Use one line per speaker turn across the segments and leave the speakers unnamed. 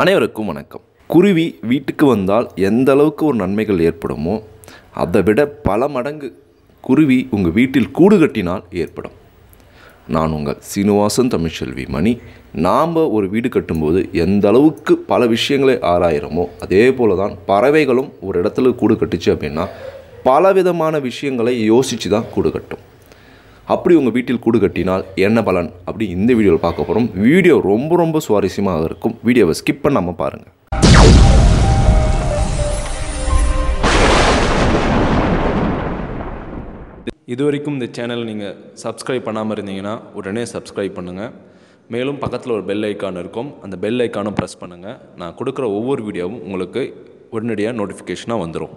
அனைவருக்கும் வணக்கம் குருவி வீட்டுக்கு வந்தால் எந்த அளவுக்கு ஒரு நன்மைகள் ஏற்படுமோ அதை விட பல மடங்கு குருவி உங்கள் வீட்டில் கூடு கட்டினால் ஏற்படும் நான் உங்கள் சீனிவாசன் தமிழ்ச்செல்வி மணி நாம் ஒரு வீடு கட்டும்போது எந்த அளவுக்கு பல விஷயங்களை ஆராயிரமோ அதே போல தான் பறவைகளும் ஒரு இடத்துல கூடு கட்டுச்சு அப்படின்னா பலவிதமான விஷயங்களை யோசித்து தான் கூடு கட்டும் அப்படி உங்கள் வீட்டில் கூடு கட்டினால் என்ன பலன் அப்படி இந்த வீடியோவில் பார்க்க போகிறோம் வீடியோ ரொம்ப ரொம்ப சுவாரஸ்யமாக இருக்கும் வீடியோவை ஸ்கிப் பண்ணாமல் பாருங்கள் இது வரைக்கும் இந்த சேனல் நீங்கள் சப்ஸ்கிரைப் பண்ணாமல் இருந்தீங்கன்னா உடனே சப்ஸ்கிரைப் பண்ணுங்கள் மேலும் பக்கத்தில் ஒரு பெல் ஐக்கான் இருக்கும் அந்த பெல் ஐக்கானும் ப்ரெஸ் பண்ணுங்கள் நான் கொடுக்குற ஒவ்வொரு வீடியோவும் உங்களுக்கு உடனடியாக நோட்டிஃபிகேஷனாக வந்துடும்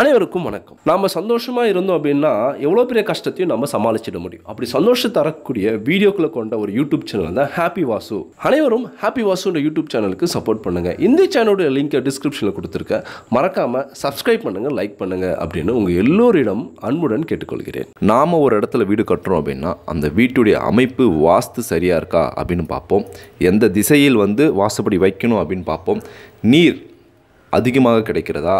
அனைவருக்கும் வணக்கம் நாம் சந்தோஷமாக இருந்தோம் அப்படின்னா எவ்வளோ பெரிய கஷ்டத்தையும் நம்ம சமாளிச்சிட முடியும் அப்படி சந்தோஷம் தரக்கூடிய வீடியோக்களை கொண்ட ஒரு யூடியூப் சேனல் தான் ஹாப்பி வாசு அனைவரும் ஹாப்பி வாசுன்ற யூடியூப் சேனலுக்கு சப்போர்ட் பண்ணுங்கள் இந்த சேனலுடைய லிங்கை டிஸ்கிரிப்ஷனில் கொடுத்துருக்கேன் மறக்காமல் சப்ஸ்கிரைப் பண்ணுங்கள் லைக் பண்ணுங்கள் அப்படின்னு உங்கள் எல்லோரிடம் அன்புடன் கேட்டுக்கொள்கிறேன் நாம் ஒரு இடத்துல வீடு கட்டுறோம் அப்படின்னா அந்த வீட்டுடைய அமைப்பு வாஸ்து சரியாக இருக்கா அப்படின்னு பார்ப்போம் எந்த திசையில் வந்து வாசுபடி வைக்கணும் அப்படின்னு பார்ப்போம் நீர் அதிகமாக கிடைக்கிறதா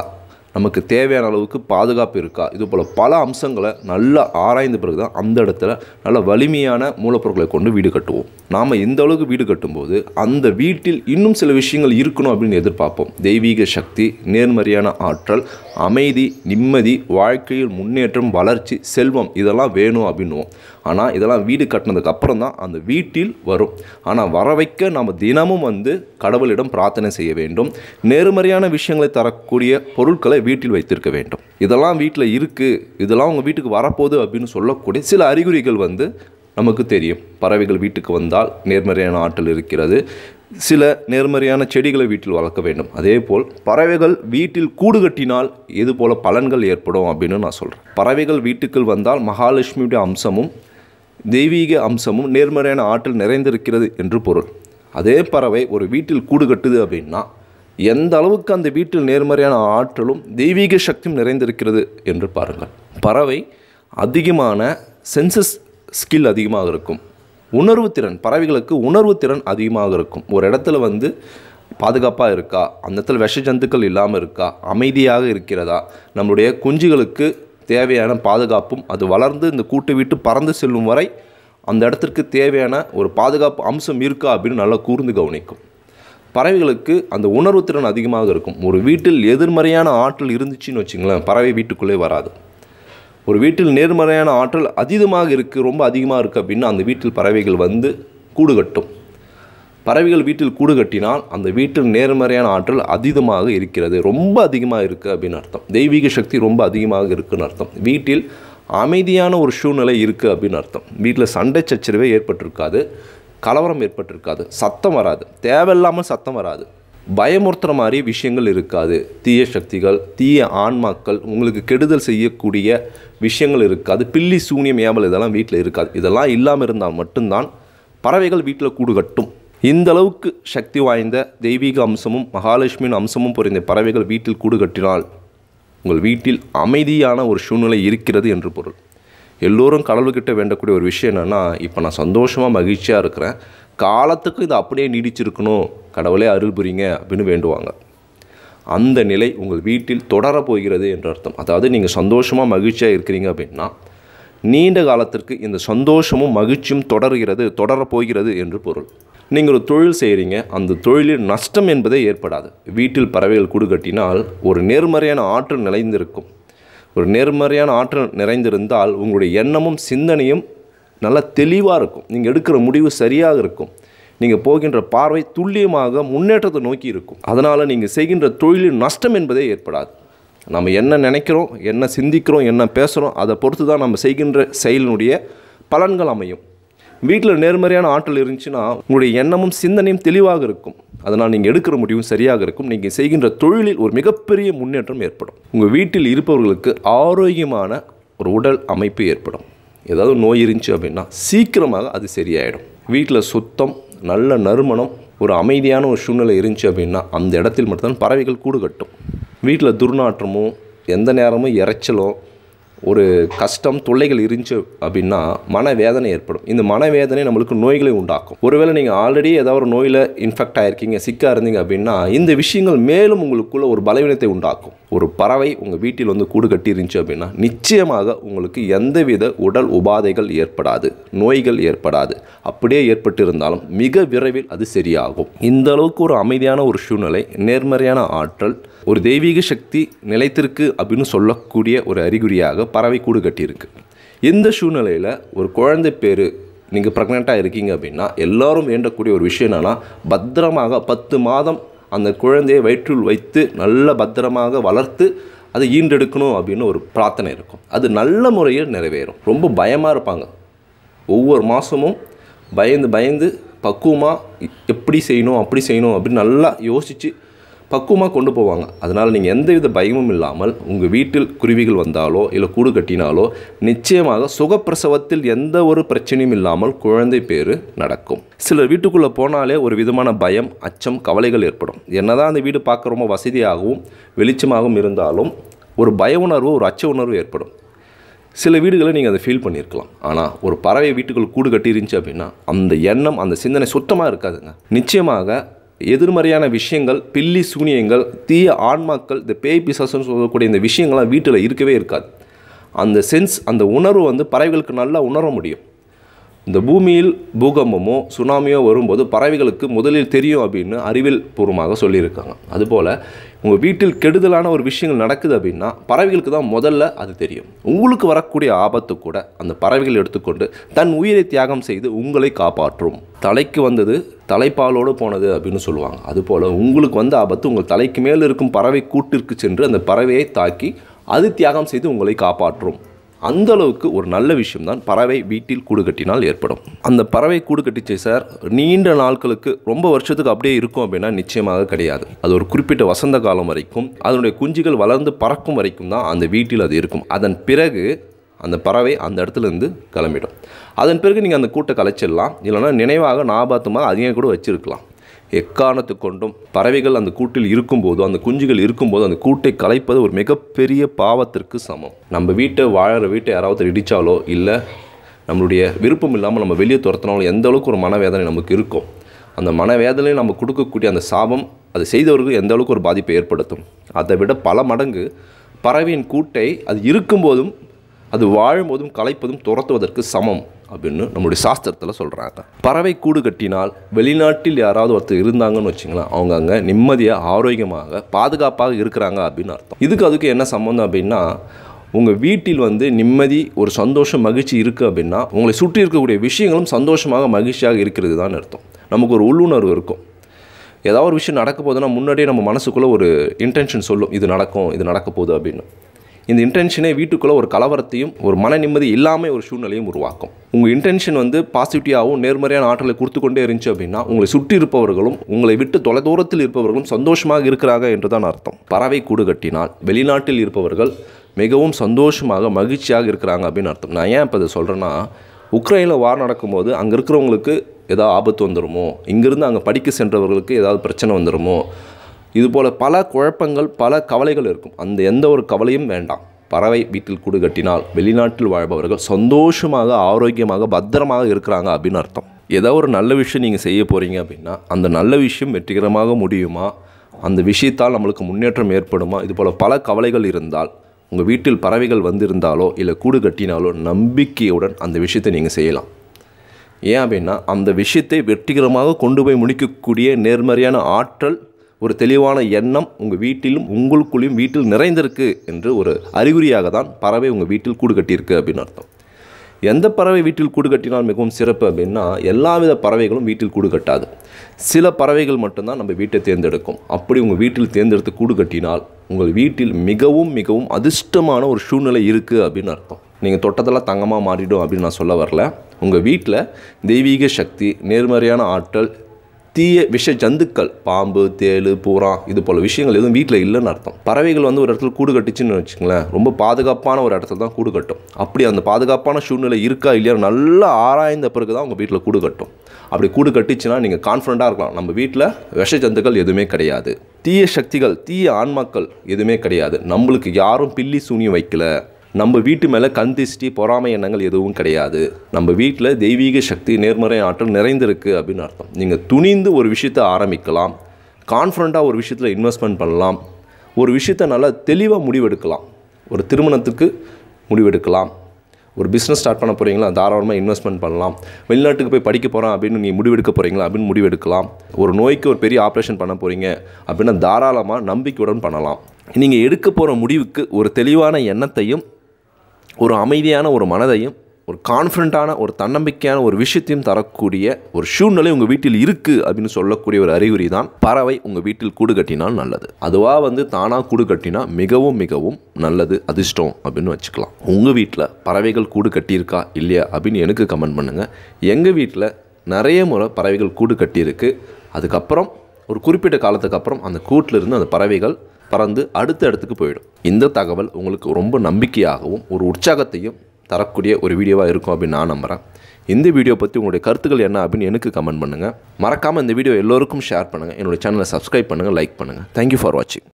நமக்கு தேவையான அளவுக்கு பாதுகாப்பு இருக்கா இது போல் பல அம்சங்களை நல்லா ஆராய்ந்த பிறகு தான் அந்த இடத்துல நல்ல வலிமையான மூலப்பொருட்களை கொண்டு வீடு கட்டுவோம் நாம் எந்த அளவுக்கு வீடு கட்டும்போது அந்த வீட்டில் இன்னும் சில விஷயங்கள் இருக்கணும் அப்படின்னு எதிர்பார்ப்போம் தெய்வீக சக்தி நேர்மறையான ஆற்றல் அமைதி நிம்மதி வாழ்க்கையில் முன்னேற்றம் வளர்ச்சி செல்வம் இதெல்லாம் வேணும் அப்படின்னுவோம் ஆனால் இதெல்லாம் வீடு கட்டினதுக்கு அப்புறம் தான் அந்த வீட்டில் வரும் ஆனால் வர வைக்க நம்ம தினமும் வந்து கடவுளிடம் பிரார்த்தனை செய்ய வேண்டும் நேர்மறையான விஷயங்களை தரக்கூடிய பொருட்களை வீட்டில் வைத்திருக்க வேண்டும் இதெல்லாம் வீட்டில் இருக்குது இதெல்லாம் உங்கள் வீட்டுக்கு வரப்போகுது அப்படின்னு சொல்லக்கூடிய சில அறிகுறிகள் வந்து நமக்கு தெரியும் பறவைகள் வீட்டுக்கு வந்தால் நேர்மறையான ஆற்றல் இருக்கிறது சில நேர்மறையான செடிகளை வீட்டில் வளர்க்க வேண்டும் அதே போல் பறவைகள் வீட்டில் கூடு கட்டினால் இது போல் பலன்கள் ஏற்படும் அப்படின்னு நான் சொல்கிறேன் பறவைகள் வீட்டுக்குள் வந்தால் மகாலட்சுமியுடைய அம்சமும் தெய்வீக அம்சமும் நேர்மறையான ஆற்றல் நிறைந்திருக்கிறது என்று பொருள் அதே பறவை ஒரு வீட்டில் கூடு கட்டுது அப்படின்னா எந்த அளவுக்கு அந்த வீட்டில் நேர்மறையான ஆற்றலும் தெய்வீக சக்தியும் நிறைந்திருக்கிறது என்று பாருங்கள் பறவை அதிகமான சென்சஸ் ஸ்கில் அதிகமாக இருக்கும் உணர்வு திறன் பறவைகளுக்கு உணர்வு திறன் அதிகமாக இருக்கும் ஒரு இடத்துல வந்து பாதுகாப்பாக இருக்கா அந்த இடத்துல விஷ ஜந்துக்கள் இல்லாமல் இருக்கா அமைதியாக இருக்கிறதா நம்மளுடைய குஞ்சுகளுக்கு தேவையான பாதுகாப்பும் அது வளர்ந்து இந்த கூட்டு விட்டு பறந்து செல்லும் வரை அந்த இடத்திற்கு தேவையான ஒரு பாதுகாப்பு அம்சம் இருக்கா அப்படின்னு நல்லா கூர்ந்து கவனிக்கும் பறவைகளுக்கு அந்த உணர்வு திறன் அதிகமாக இருக்கும் ஒரு வீட்டில் எதிர்மறையான ஆற்றல் இருந்துச்சுன்னு வச்சுங்களேன் பறவை வீட்டுக்குள்ளே வராது ஒரு வீட்டில் நேர்மறையான ஆற்றல் அதீதமாக இருக்குது ரொம்ப அதிகமாக இருக்குது அப்படின்னா அந்த வீட்டில் பறவைகள் வந்து கூடு கட்டும் பறவைகள் வீட்டில் கூடு கட்டினால் அந்த வீட்டில் நேர்மறையான ஆற்றல் அதீதமாக இருக்கிறது ரொம்ப அதிகமாக இருக்குது அப்படின்னு அர்த்தம் தெய்வீக சக்தி ரொம்ப அதிகமாக இருக்குதுன்னு அர்த்தம் வீட்டில் அமைதியான ஒரு சூழ்நிலை இருக்குது அப்படின்னு அர்த்தம் வீட்டில் சண்டை சச்சரிவே ஏற்பட்டிருக்காது கலவரம் ஏற்பட்டிருக்காது சத்தம் வராது தேவையில்லாமல் சத்தம் வராது பயமுறுத்துகிற மாதிரி விஷயங்கள் இருக்காது தீய சக்திகள் தீய ஆன்மாக்கள் உங்களுக்கு கெடுதல் செய்யக்கூடிய விஷயங்கள் இருக்காது பில்லி சூனியம் ஏமல் இதெல்லாம் வீட்டில் இருக்காது இதெல்லாம் இல்லாமல் இருந்தால் மட்டும்தான் பறவைகள் வீட்டில் கூடு கட்டும் இந்த அளவுக்கு சக்தி வாய்ந்த தெய்வீக அம்சமும் மகாலட்சுமியின் அம்சமும் புரிந்த பறவைகள் வீட்டில் கூடு கட்டினால் உங்கள் வீட்டில் அமைதியான ஒரு சூழ்நிலை இருக்கிறது என்று பொருள் எல்லோரும் கடவுள்கிட்ட வேண்டக்கூடிய ஒரு விஷயம் என்னென்னா இப்போ நான் சந்தோஷமாக மகிழ்ச்சியாக இருக்கிறேன் காலத்துக்கு இது அப்படியே நீடிச்சிருக்கணும் கடவுளே அருள் புரியுங்க அப்படின்னு வேண்டுவாங்க அந்த நிலை உங்கள் வீட்டில் தொடரப்போகிறது என்ற அர்த்தம் அதாவது நீங்கள் சந்தோஷமாக மகிழ்ச்சியாக இருக்கிறீங்க அப்படின்னா நீண்ட காலத்திற்கு இந்த சந்தோஷமும் மகிழ்ச்சியும் தொடர்கிறது தொடரப்போகிறது என்று பொருள் நீங்கள் ஒரு தொழில் செய்கிறீங்க அந்த தொழிலில் நஷ்டம் என்பதே ஏற்படாது வீட்டில் பறவைகள் கூடு கட்டினால் ஒரு நேர்மறையான ஆற்றல் நிறைந்திருக்கும் ஒரு நேர்மறையான ஆற்றல் நிறைந்திருந்தால் உங்களுடைய எண்ணமும் சிந்தனையும் நல்லா தெளிவாக இருக்கும் நீங்கள் எடுக்கிற முடிவு சரியாக இருக்கும் நீங்கள் போகின்ற பார்வை துல்லியமாக முன்னேற்றத்தை நோக்கி இருக்கும் அதனால் நீங்கள் செய்கின்ற தொழிலில் நஷ்டம் என்பதே ஏற்படாது நம்ம என்ன நினைக்கிறோம் என்ன சிந்திக்கிறோம் என்ன பேசுகிறோம் அதை பொறுத்து தான் நம்ம செய்கின்ற செயலினுடைய பலன்கள் அமையும் வீட்டில் நேர்மறையான ஆற்றல் இருந்துச்சுன்னா உங்களுடைய எண்ணமும் சிந்தனையும் தெளிவாக இருக்கும் அதனால் நீங்கள் எடுக்கிற முடிவும் சரியாக இருக்கும் நீங்கள் செய்கின்ற தொழிலில் ஒரு மிகப்பெரிய முன்னேற்றம் ஏற்படும் உங்கள் வீட்டில் இருப்பவர்களுக்கு ஆரோக்கியமான ஒரு உடல் அமைப்பு ஏற்படும் ஏதாவது நோய் இருந்துச்சு அப்படின்னா சீக்கிரமாக அது சரியாயிடும் வீட்டில் சுத்தம் நல்ல நறுமணம் ஒரு அமைதியான ஒரு சூழ்நிலை இருந்துச்சு அப்படின்னா அந்த இடத்தில் மட்டும்தான் பறவைகள் கூடு கட்டும் வீட்டில் துர்நாற்றமோ எந்த நேரமும் இறைச்சலோ ஒரு கஷ்டம் தொல்லைகள் இருந்துச்சு அப்படின்னா மனவேதனை ஏற்படும் இந்த மனவேதனை நம்மளுக்கு நோய்களை உண்டாக்கும் ஒருவேளை நீங்கள் ஆல்ரெடி ஏதாவது ஒரு நோயில் இன்ஃபெக்ட் ஆகிருக்கீங்க சிக்காக இருந்தீங்க அப்படின்னா இந்த விஷயங்கள் மேலும் உங்களுக்குள்ள ஒரு பலவீனத்தை உண்டாக்கும் ஒரு பறவை உங்கள் வீட்டில் வந்து கூடு கட்டி இருந்துச்சு அப்படின்னா நிச்சயமாக உங்களுக்கு எந்தவித உடல் உபாதைகள் ஏற்படாது நோய்கள் ஏற்படாது அப்படியே ஏற்பட்டு இருந்தாலும் மிக விரைவில் அது சரியாகும் இந்த அளவுக்கு ஒரு அமைதியான ஒரு சூழ்நிலை நேர்மறையான ஆற்றல் ஒரு தெய்வீக சக்தி நிலைத்திருக்கு அப்படின்னு சொல்லக்கூடிய ஒரு அறிகுறியாக பறவை கூடு கட்டியிருக்கு இந்த சூழ்நிலையில் ஒரு குழந்தை பேர் நீங்கள் ப்ரெக்னெண்ட்டாக இருக்கீங்க அப்படின்னா எல்லோரும் வேண்டக்கூடிய ஒரு விஷயம் என்னென்னா பத்திரமாக பத்து மாதம் அந்த குழந்தையை வயிற்றுள் வைத்து நல்ல பத்திரமாக வளர்த்து அதை ஈண்டெடுக்கணும் அப்படின்னு ஒரு பிரார்த்தனை இருக்கும் அது நல்ல முறையில் நிறைவேறும் ரொம்ப பயமாக இருப்பாங்க ஒவ்வொரு மாதமும் பயந்து பயந்து பக்குவமாக எப்படி செய்யணும் அப்படி செய்யணும் அப்படின்னு நல்லா யோசித்து பக்குவமாக கொண்டு போவாங்க அதனால் நீங்கள் எந்தவித பயமும் இல்லாமல் உங்கள் வீட்டில் குருவிகள் வந்தாலோ இல்லை கூடு கட்டினாலோ நிச்சயமாக சுகப்பிரசவத்தில் எந்த ஒரு பிரச்சனையும் இல்லாமல் குழந்தை பேர் நடக்கும் சிலர் வீட்டுக்குள்ளே போனாலே ஒரு விதமான பயம் அச்சம் கவலைகள் ஏற்படும் என்னதான் அந்த வீடு பார்க்க ரொம்ப வசதியாகவும் வெளிச்சமாகவும் இருந்தாலும் ஒரு பய உணர்வு ஒரு அச்ச உணர்வு ஏற்படும் சில வீடுகளை நீங்கள் அதை ஃபீல் பண்ணியிருக்கலாம் ஆனால் ஒரு பறவை வீட்டுக்குள் கூடு கட்டிருந்துச்சு அப்படின்னா அந்த எண்ணம் அந்த சிந்தனை சுத்தமாக இருக்காதுங்க நிச்சயமாக எதிர்மறையான விஷயங்கள் பில்லி சூனியங்கள் தீய ஆன்மாக்கள் இந்த பேய் பிசாசுன்னு சொல்லக்கூடிய இந்த விஷயங்கள்லாம் வீட்டில் இருக்கவே இருக்காது அந்த சென்ஸ் அந்த உணர்வு வந்து பறவைகளுக்கு நல்லா உணர முடியும் இந்த பூமியில் பூகம்பமோ சுனாமியோ வரும்போது பறவைகளுக்கு முதலில் தெரியும் அப்படின்னு அறிவியல் பூர்வமாக சொல்லியிருக்காங்க அதுபோல் உங்கள் வீட்டில் கெடுதலான ஒரு விஷயங்கள் நடக்குது அப்படின்னா பறவைகளுக்கு தான் முதல்ல அது தெரியும் உங்களுக்கு வரக்கூடிய ஆபத்து கூட அந்த பறவைகள் எடுத்துக்கொண்டு தன் உயிரை தியாகம் செய்து உங்களை காப்பாற்றும் தலைக்கு வந்தது தலைப்பாலோடு போனது அப்படின்னு சொல்லுவாங்க அதுபோல் உங்களுக்கு வந்த ஆபத்து உங்கள் தலைக்கு மேல் இருக்கும் பறவை கூட்டிற்கு சென்று அந்த பறவையை தாக்கி அது தியாகம் செய்து உங்களை காப்பாற்றும் அந்த அளவுக்கு ஒரு நல்ல விஷயம் தான் பறவை வீட்டில் கூடு கட்டினால் ஏற்படும் அந்த பறவை கூடு கட்டிச்சே சார் நீண்ட நாட்களுக்கு ரொம்ப வருஷத்துக்கு அப்படியே இருக்கும் அப்படின்னா நிச்சயமாக கிடையாது அது ஒரு குறிப்பிட்ட வசந்த காலம் வரைக்கும் அதனுடைய குஞ்சுகள் வளர்ந்து பறக்கும் வரைக்கும் தான் அந்த வீட்டில் அது இருக்கும் அதன் பிறகு அந்த பறவை அந்த இடத்துலேருந்து கிளம்பிடும் அதன் பிறகு நீங்கள் அந்த கூட்டை கலைச்சிடலாம் இல்லைனா நினைவாக மாதிரி அதிகம் கூட வச்சுருக்கலாம் எக்காரணத்து கொண்டும் பறவைகள் அந்த கூட்டில் இருக்கும்போது அந்த குஞ்சுகள் இருக்கும்போது அந்த கூட்டை கலைப்பது ஒரு மிகப்பெரிய பாவத்திற்கு சமம் நம்ம வீட்டை வாழற வீட்டை யாராவது இடித்தாலோ இல்லை நம்மளுடைய விருப்பம் இல்லாமல் நம்ம வெளியே துரத்தினாலும் எந்த அளவுக்கு ஒரு மனவேதனை நமக்கு இருக்கும் அந்த மனவேதனையை நம்ம கொடுக்கக்கூடிய அந்த சாபம் அது செய்தவர்களுக்கு எந்த அளவுக்கு ஒரு பாதிப்பை ஏற்படுத்தும் அதை விட பல மடங்கு பறவையின் கூட்டை அது இருக்கும்போதும் அது வாழும்போதும் கலைப்பதும் துரத்துவதற்கு சமம் அப்படின்னு நம்மளுடைய சாஸ்திரத்தில் சொல்கிறாங்க பறவை கூடு கட்டினால் வெளிநாட்டில் யாராவது ஒருத்தர் இருந்தாங்கன்னு வச்சிங்களேன் அவங்க அங்கே நிம்மதியாக ஆரோக்கியமாக பாதுகாப்பாக இருக்கிறாங்க அப்படின்னு அர்த்தம் இதுக்கு அதுக்கு என்ன சம்மந்தம் அப்படின்னா உங்கள் வீட்டில் வந்து நிம்மதி ஒரு சந்தோஷம் மகிழ்ச்சி இருக்குது அப்படின்னா உங்களை சுற்றி இருக்கக்கூடிய விஷயங்களும் சந்தோஷமாக மகிழ்ச்சியாக இருக்கிறது தான் அர்த்தம் நமக்கு ஒரு உள்ளுணர்வு இருக்கும் ஏதாவது ஒரு விஷயம் நடக்க போதுன்னா முன்னாடியே நம்ம மனசுக்குள்ளே ஒரு இன்டென்ஷன் சொல்லும் இது நடக்கும் இது நடக்க போகுது அப்படின்னு இந்த இன்டென்ஷனே வீட்டுக்குள்ளே ஒரு கலவரத்தையும் ஒரு மன நிம்மதி இல்லாமல் ஒரு சூழ்நிலையும் உருவாக்கும் உங்கள் இன்டென்ஷன் வந்து பாசிட்டிவாகவும் நேர்மறையான ஆற்றலை கொடுத்து கொண்டே இருந்துச்சு அப்படின்னா உங்களை சுற்றி இருப்பவர்களும் உங்களை விட்டு தொலை தூரத்தில் இருப்பவர்களும் சந்தோஷமாக இருக்கிறாங்க என்று தான் அர்த்தம் பறவை கூடு கட்டினால் வெளிநாட்டில் இருப்பவர்கள் மிகவும் சந்தோஷமாக மகிழ்ச்சியாக இருக்கிறாங்க அப்படின்னு அர்த்தம் நான் ஏன் இப்போ இதை சொல்கிறேன்னா உக்ரைனில் வார் நடக்கும்போது அங்கே இருக்கிறவங்களுக்கு ஏதாவது ஆபத்து வந்துடுமோ இங்கேருந்து அங்கே படிக்க சென்றவர்களுக்கு ஏதாவது பிரச்சனை வந்துடுமோ இதுபோல் பல குழப்பங்கள் பல கவலைகள் இருக்கும் அந்த எந்த ஒரு கவலையும் வேண்டாம் பறவை வீட்டில் கூடு கட்டினால் வெளிநாட்டில் வாழ்பவர்கள் சந்தோஷமாக ஆரோக்கியமாக பத்திரமாக இருக்கிறாங்க அப்படின்னு அர்த்தம் ஏதோ ஒரு நல்ல விஷயம் நீங்கள் செய்ய போகிறீங்க அப்படின்னா அந்த நல்ல விஷயம் வெற்றிகரமாக முடியுமா அந்த விஷயத்தால் நம்மளுக்கு முன்னேற்றம் ஏற்படுமா இது போல் பல கவலைகள் இருந்தால் உங்கள் வீட்டில் பறவைகள் வந்திருந்தாலோ இல்லை கூடு கட்டினாலோ நம்பிக்கையுடன் அந்த விஷயத்தை நீங்கள் செய்யலாம் ஏன் அப்படின்னா அந்த விஷயத்தை வெற்றிகரமாக கொண்டு போய் முடிக்கக்கூடிய நேர்மறையான ஆற்றல் ஒரு தெளிவான எண்ணம் உங்கள் வீட்டிலும் உங்களுக்குள்ளேயும் வீட்டில் நிறைந்திருக்கு என்று ஒரு அறிகுறியாக தான் பறவை உங்கள் வீட்டில் கூடு கட்டியிருக்கு அப்படின்னு அர்த்தம் எந்த பறவை வீட்டில் கூடு கட்டினால் மிகவும் சிறப்பு அப்படின்னா எல்லாவித பறவைகளும் வீட்டில் கூடு கட்டாது சில பறவைகள் மட்டும்தான் நம்ம வீட்டை தேர்ந்தெடுக்கும் அப்படி உங்கள் வீட்டில் தேர்ந்தெடுத்து கூடு கட்டினால் உங்கள் வீட்டில் மிகவும் மிகவும் அதிர்ஷ்டமான ஒரு சூழ்நிலை இருக்குது அப்படின்னு அர்த்தம் நீங்கள் தொட்டதெல்லாம் தங்கமாக மாறிடும் அப்படின்னு நான் சொல்ல வரல உங்கள் வீட்டில் தெய்வீக சக்தி நேர்மறையான ஆற்றல் தீய விஷ ஜந்துக்கள் பாம்பு தேள் பூரா இது போல் விஷயங்கள் எதுவும் வீட்டில் இல்லைன்னு அர்த்தம் பறவைகள் வந்து ஒரு இடத்துல கூடு கட்டுச்சுன்னு வச்சுங்களேன் ரொம்ப பாதுகாப்பான ஒரு இடத்துல தான் கூடு கட்டும் அப்படி அந்த பாதுகாப்பான சூழ்நிலை இருக்கா இல்லையா நல்லா ஆராய்ந்த பிறகு தான் உங்கள் வீட்டில் கூடு கட்டும் அப்படி கூடு கட்டிச்சுன்னா நீங்கள் கான்ஃபிடண்ட்டாக இருக்கலாம் நம்ம வீட்டில் விஷ ஜந்துக்கள் எதுவுமே கிடையாது தீய சக்திகள் தீய ஆன்மாக்கள் எதுவுமே கிடையாது நம்மளுக்கு யாரும் பில்லி சூனியம் வைக்கல நம்ம வீட்டு மேலே கண் திஷ்டி பொறாமை எண்ணங்கள் எதுவும் கிடையாது நம்ம வீட்டில் தெய்வீக சக்தி நேர்மறை ஆற்றல் நிறைந்திருக்கு அப்படின்னு அர்த்தம் நீங்கள் துணிந்து ஒரு விஷயத்தை ஆரம்பிக்கலாம் கான்ஃபிடண்ட்டாக ஒரு விஷயத்தில் இன்வெஸ்ட்மெண்ட் பண்ணலாம் ஒரு விஷயத்தை நல்லா தெளிவாக முடிவெடுக்கலாம் ஒரு திருமணத்துக்கு முடிவெடுக்கலாம் ஒரு பிஸ்னஸ் ஸ்டார்ட் பண்ண போகிறீங்களா தாராளமாக இன்வெஸ்ட்மெண்ட் பண்ணலாம் வெளிநாட்டுக்கு போய் படிக்க போகிறோம் அப்படின்னு நீங்கள் முடிவெடுக்க போகிறீங்களா அப்படின்னு முடிவெடுக்கலாம் ஒரு நோய்க்கு ஒரு பெரிய ஆப்ரேஷன் பண்ண போகிறீங்க அப்படின்னா தாராளமாக நம்பிக்கையுடன் பண்ணலாம் நீங்கள் எடுக்க போகிற முடிவுக்கு ஒரு தெளிவான எண்ணத்தையும் ஒரு அமைதியான ஒரு மனதையும் ஒரு கான்ஃபிடண்ட்டான ஒரு தன்னம்பிக்கையான ஒரு விஷயத்தையும் தரக்கூடிய ஒரு சூழ்நிலை உங்கள் வீட்டில் இருக்குது அப்படின்னு சொல்லக்கூடிய ஒரு அறிகுறி தான் பறவை உங்கள் வீட்டில் கூடு கட்டினால் நல்லது அதுவாக வந்து தானாக கூடு கட்டினா மிகவும் மிகவும் நல்லது அதிர்ஷ்டம் அப்படின்னு வச்சுக்கலாம் உங்கள் வீட்டில் பறவைகள் கூடு கட்டியிருக்கா இல்லையா அப்படின்னு எனக்கு கமெண்ட் பண்ணுங்கள் எங்கள் வீட்டில் நிறைய முறை பறவைகள் கூடு கட்டியிருக்கு அதுக்கப்புறம் ஒரு குறிப்பிட்ட காலத்துக்கு அப்புறம் அந்த கூட்டிலிருந்து அந்த பறவைகள் பறந்து அடுத்த இடத்துக்கு போயிடும் இந்த தகவல் உங்களுக்கு ரொம்ப நம்பிக்கையாகவும் ஒரு உற்சாகத்தையும் தரக்கூடிய ஒரு வீடியோவாக இருக்கும் அப்படின்னு நான் நம்புகிறேன் இந்த வீடியோ பற்றி உங்களுடைய கருத்துக்கள் என்ன அப்படின்னு எனக்கு கமெண்ட் பண்ணுங்கள் மறக்காமல் இந்த வீடியோ எல்லோருக்கும் ஷேர் பண்ணுங்கள் என்னுடைய சேனலை சப்ஸ்கிரைப் பண்ணுங்கள் லைக் பண்ணுங்கள் தேங்க்யூ ஃபார் வாட்சிங்